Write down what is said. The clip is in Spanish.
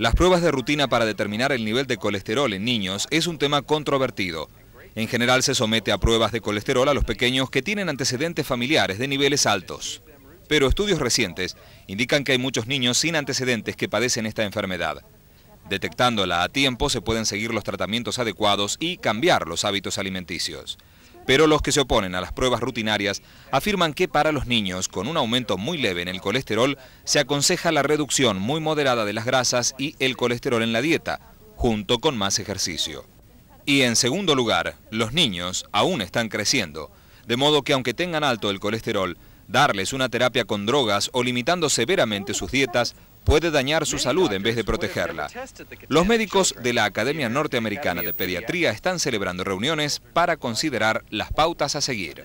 Las pruebas de rutina para determinar el nivel de colesterol en niños es un tema controvertido. En general se somete a pruebas de colesterol a los pequeños que tienen antecedentes familiares de niveles altos. Pero estudios recientes indican que hay muchos niños sin antecedentes que padecen esta enfermedad. Detectándola a tiempo se pueden seguir los tratamientos adecuados y cambiar los hábitos alimenticios. Pero los que se oponen a las pruebas rutinarias afirman que para los niños, con un aumento muy leve en el colesterol, se aconseja la reducción muy moderada de las grasas y el colesterol en la dieta, junto con más ejercicio. Y en segundo lugar, los niños aún están creciendo, de modo que aunque tengan alto el colesterol, darles una terapia con drogas o limitando severamente sus dietas puede dañar su salud en vez de protegerla. Los médicos de la Academia Norteamericana de Pediatría están celebrando reuniones para considerar las pautas a seguir.